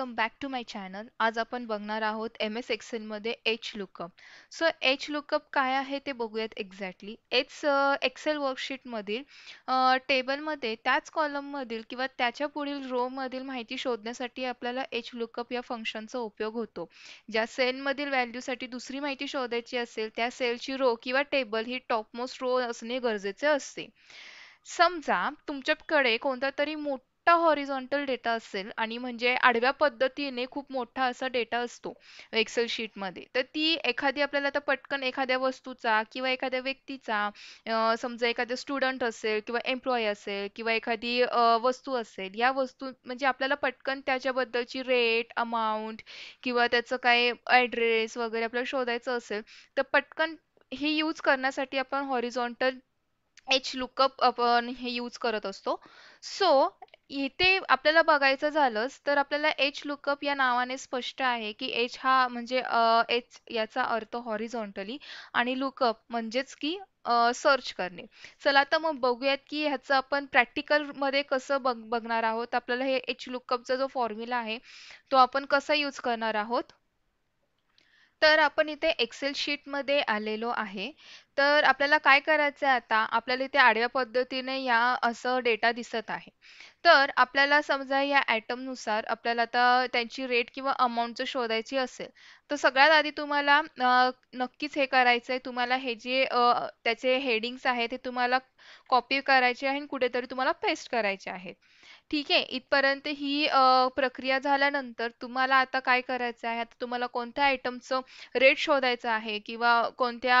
Welcome back to my channel आज आपण बघणार आहोत एम एस एक्सेलमध्ये H lookup so H lookup काय आहे ते बघूयात एक्झॅक्टली एच एक्सेल वर्कशीटमधील टेबलमध्ये त्याच मधील किंवा त्याच्या पुढील रो मधील माहिती शोधण्यासाठी आपल्याला एच लुकअप या फंक्शनचा उपयोग होतो ज्या सेलमधील साठी दुसरी माहिती शोधायची असेल त्या सेलची रो किंवा टेबल ही टॉप मोस्ट रो असणे गरजेचे असते समजा तुमच्याकडे कोणता तरी मोठा मोठा हॉरिझॉन्टल डेटा असेल आणि म्हणजे आडव्या पद्धतीने खूप मोठा असा डेटा असतो एक्सेल मध्ये तर ती एखादी आपल्याला आता पटकन एखाद्या वस्तूचा किंवा एखाद्या व्यक्तीचा समजा एखादा स्टुडंट असेल किंवा एम्प्लॉय असेल किंवा एखादी वस्तू असेल या वस्तू म्हणजे आपल्याला पटकन त्याच्याबद्दलची रेट अमाऊंट किंवा त्याचं काय ॲड्रेस वगैरे आपल्याला शोधायचं असेल तर पटकन हे यूज करण्यासाठी आपण हॉरिझॉन्टल एच लुकअप आपण हे यूज करत असतो सो इथे आपल्याला बघायचं झालंच तर आपल्याला एच लुकअप या नावाने स्पष्ट आहे की एच हा म्हणजे एच याचा अर्थ हॉरिझॉन्टली आणि लुकअप म्हणजेच की सर्च करणे चला तर मग बघूयात की ह्याचं आपण प्रॅक्टिकलमध्ये कसं बघ बघणार आहोत आपल्याला हे एच लुकअपचा जो फॉर्म्युला आहे तो आपण कसा यूज करणार आहोत तर आपण इथे एक्सेल शीटमध्ये आलेलो आहे तर आपल्याला काय करायचं आहे आता आपल्याला इथे आडव्या पद्धतीने या असं डेटा दिसत आहे तर आपल्याला समजा या नुसार आपल्याला आता त्यांची रेट किंवा जर शोधायची असेल तर सगळ्यात आधी तुम्हाला नक्कीच हे करायचं आहे तुम्हाला हे जे त्याचे हेडिंग्स आहे ते तुम्हाला कॉपी करायचे आहे आणि कुठेतरी तुम्हाला पेस्ट करायचे आहेत ठीक आहे इथपर्यंत ही प्रक्रिया झाल्यानंतर तुम्हाला आता काय करायचं आहे आता तुम्हाला कोणत्या आयटमचं रेट शोधायचं आहे किंवा कोणत्या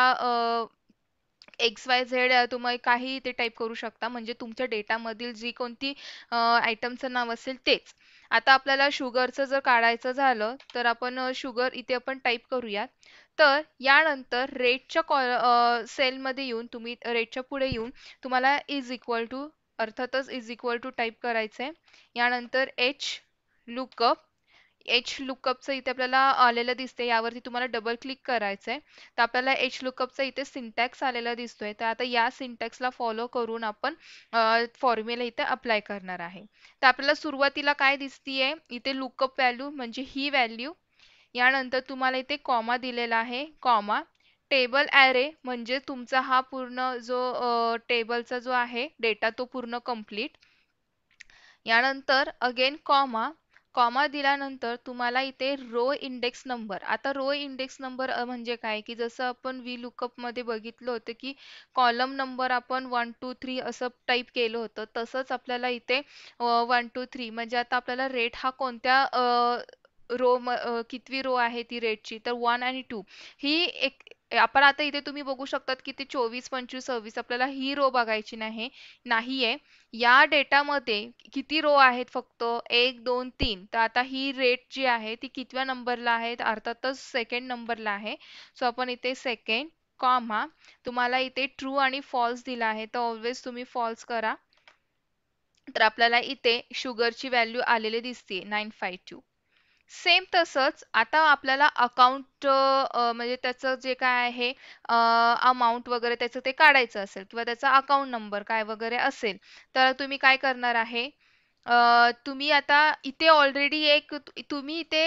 एक्स वाय झेड तुम्ही काही ते टाईप करू शकता म्हणजे तुमच्या डेटामधील जी कोणती आयटमचं नाव असेल तेच आता आपल्याला शुगरचं जर काढायचं झालं तर आपण शुगर इथे आपण टाईप करूयात तर यानंतर रेटच्या कॉ सेलमध्ये येऊन तुम्ही रेटच्या पुढे येऊन तुम्हाला इज इक्वल टू अर्थातच इज इक्वल टू टाईप करायचंय यानंतर एच लुकअप एच लुकअपचं इथे आपल्याला आलेलं दिसते यावरती तुम्हाला डबल क्लिक करायचंय आहे तर आपल्याला एच लुकअपचा इथे सिंटॅक्स आलेला दिसतोय तर आता या सिंटॅक्सला फॉलो करून आपण फॉर्म्युला इथे अप्लाय करणार आहे तर आपल्याला सुरुवातीला काय दिसतीये इथे लुकअप व्हॅल्यू म्हणजे ही व्हॅल्यू यानंतर तुम्हाला इथे कॉमा दिलेला आहे कॉमा टेबल ॲरे म्हणजे तुमचा हा पूर्ण जो टेबलचा जो आहे डेटा तो पूर्ण कंप्लीट यानंतर अगेन कॉमा कॉमा दिल्यानंतर तुम्हाला इथे रो इंडेक्स नंबर आता रो इंडेक्स नंबर म्हणजे काय की जसं आपण वी मध्ये बघितलं होतं की कॉलम नंबर आपण वन टू थ्री असं टाईप केलं होतं तसंच आपल्याला इथे वन टू थ्री म्हणजे आता आपल्याला रेट हा कोणत्या रो म कितवी रो आहे ती रेटची तर वन आणि टू ही एक आपण आता इथे तुम्ही बघू शकतात की ते चोवीस पंचवीस सव्वीस आपल्याला ही रो बघायची नाही नाहीये या डेटामध्ये किती रो आहेत फक्त एक दोन तीन तर आता ही रेट जी आहे ती कितव्या नंबरला आहे अर्थातच सेकंड नंबरला आहे सो आपण इथे सेकंड कॉमा तुम्हाला इथे ट्रू आणि फॉल्स दिला आहे तर ऑलवेज तुम्ही फॉल्स करा तर आपल्याला इथे शुगरची व्हॅल्यू आलेली दिसते नाईन फाईव्ह टू सेम तसंच आता आपल्याला अकाउंट म्हणजे त्याचं जे काय आहे अमाऊंट वगैरे त्याचं ते काढायचं असेल किंवा त्याचा अकाउंट नंबर काय वगैरे असेल तर तुम्ही काय करणार आहे तुम्ही आता इथे ऑलरेडी एक तुम्ही इथे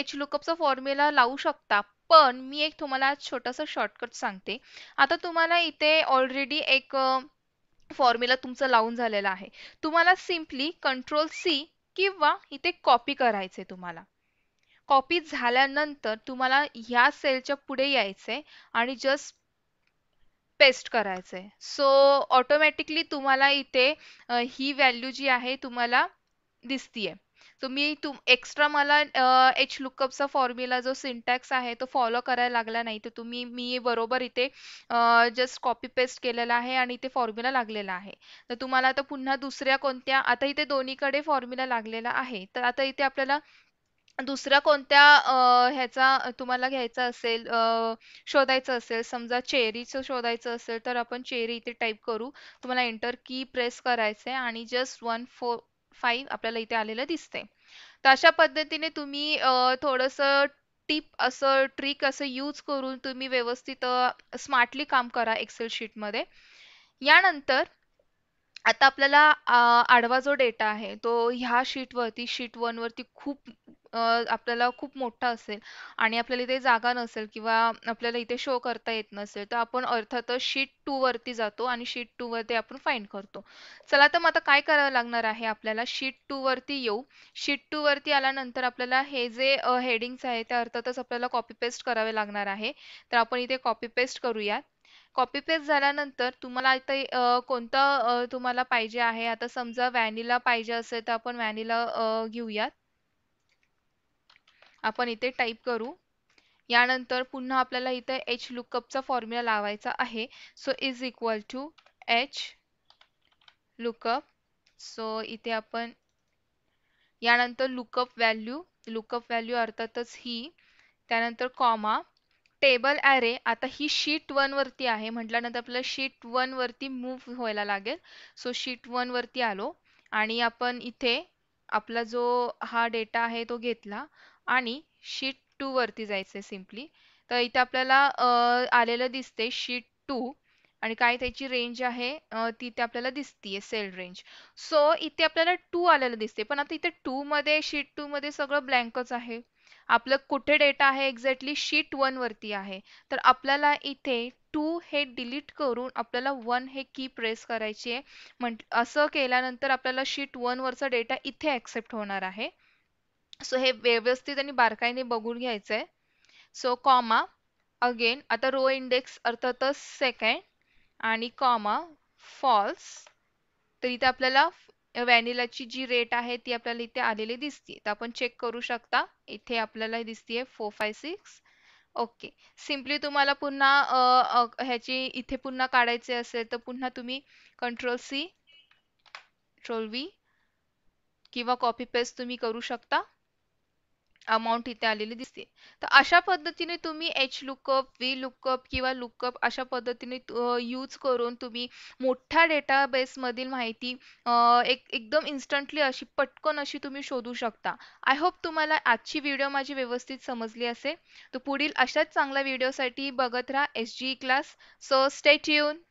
एच लुकअपचा फॉर्म्युला लावू शकता पण मी एक तुम्हाला छोटासा शॉर्टकट सांगते आता तुम्हाला इथे ऑलरेडी एक फॉर्म्युला तुमचं लावून झालेला आहे तुम्हाला सिम्पली कंट्रोल सी किंवा इथे कॉपी करायचे तुम्हाला कॉपी झाल्यानंतर तुम्हाला ह्या सेलच्या पुढे यायचे आणि जस्ट पेस्ट करायचे सो ऑटोमॅटिकली तुम्हाला इथे ही व्हॅल्यू जी आहे तुम्हाला दिसतीये तुम्ही तुम एक्स्ट्रा मला एच लुकअपचा फॉर्म्युला जो सिंटॅक्स आहे तो फॉलो करायला लागला नाही तर तुम्ही मी बरोबर इथे जस्ट कॉपी पेस्ट केलेला आहे आणि इथे फॉर्म्युला लागलेला आहे तर तुम्हाला आता पुन्हा दुसऱ्या कोणत्या आता इथे दोन्हीकडे फॉर्म्युला लागलेला आहे तर आता इथे आपल्याला दुसरा कोणत्या ह्याचा तुम्हाला घ्यायचा असेल शोधायचं असेल समजा चेरीचं शोधायचं असेल तर आपण चेरी इथे टाईप करू तुम्हाला एंटर की प्रेस करायचं आहे आणि जस्ट वन फोर फाईव्ह आपल्याला इथे आलेलं दिसते तर अशा पद्धतीने तुम्ही थोडस टिप असं ट्रिक असं यूज करून तुम्ही व्यवस्थित स्मार्टली काम करा एक्सेल शीट शीटमध्ये यानंतर आता आपल्याला आडवा जो डेटा आहे तो ह्या शीटवरती शीट वरती, खूप आपल्याला खूप मोठा असेल आणि आपल्याला इथे जागा नसेल किंवा आपल्याला इथे शो करता येत नसेल, तर आपण अर्थातच शीट टू वरती जातो आणि शीट 2 वरती आपण फाइंड करतो. चला तर मग आता काय करावं लागणार आहे आपल्याला शीट टू वरती येऊ. शीट टू वरती आल्यानंतर आपल्याला हे जे हेडिंग्स आहे आहेत त्या अर्थातच आपल्याला कॉपी पेस्ट करावे लागणार आहे. तर आपण इथे कॉपी पेस्ट करूयात. कॉपी पेस्ट झाल्यानंतर तुम्हाला इथे कोणता कोणतं तुम्हाला पाहिजे आहे. आता समजा व्हॅनिला पाहिजे असेल तर आपण व्हॅनिला घेऊयात. आपण इथे टाईप करू यानंतर पुन्हा आपल्याला इथे एच लुकअपचा फॉर्म्युला लावायचा आहे so is equal to H lookup so इथे आपण यानंतर लुकअप व्हॅल्यू लुकअप व्हॅल्यू अर्थातच ही त्यानंतर कॉमा टेबल ॲरे आता ही शीट वरती आहे म्हटल्यानंतर आपल्याला शीट वरती मूव्ह व्हायला लागेल सो शीट वरती आलो आणि आपण इथे आपला जो हा डेटा आहे तो घेतला आणि शीट टू वरती जायचं आहे सिम्पली तर इथे आपल्याला आलेलं दिसते शीट टू आणि काय त्याची रेंज आहे ती इथे आपल्याला आहे सेल रेंज सो इथे आपल्याला टू आलेलं दिसते पण आता इथे टू मध्ये शीट टू मध्ये सगळं ब्लँकच आहे आपलं कुठे डेटा आहे एक्झॅक्टली शीट वन वरती आहे तर आपल्याला इथे टू हे डिलीट करून आपल्याला वन हे की प्रेस करायची आहे म्हण असं केल्यानंतर आपल्याला शीट वनवरचा डेटा इथे ॲक्सेप्ट होणार आहे सो हे व्यवस्थित आणि बारकाईने बघून घ्यायचं आहे सो कॉमा अगेन आता रो इंडेक्स अर्थातच सेकंड आणि कॉमा फॉल्स तर इथे आपल्याला व्हॅनिलाची जी रेट आहे ती आपल्याला इथे आलेली दिसते तर आपण चेक करू शकता इथे आपल्याला दिसतीये four five six okay simply तुम्हाला पुन्हा ह्याची इथे पुन्हा काढायचे असेल तर पुन्हा तुम्ही कंट्रोल सी कंट्रोल वी किंवा कॉपी पेस्ट तुम्ही करू शकता अमाऊंट इथे आलेली दिसते तर अशा पद्धतीने तुम्ही एच लुकअप वी लुकअप किंवा लुकअप अशा पद्धतीने यूज करून तुम्ही मोठ्या डेटाबेसमधील माहिती एक एकदम इन्स्टंटली अशी पटकन अशी तुम्ही शोधू शकता आय होप तुम्हाला आजची व्हिडिओ माझी व्यवस्थित समजली असेल तर पुढील अशाच चांगल्या व्हिडिओसाठी बघत राहा S G class so stay tune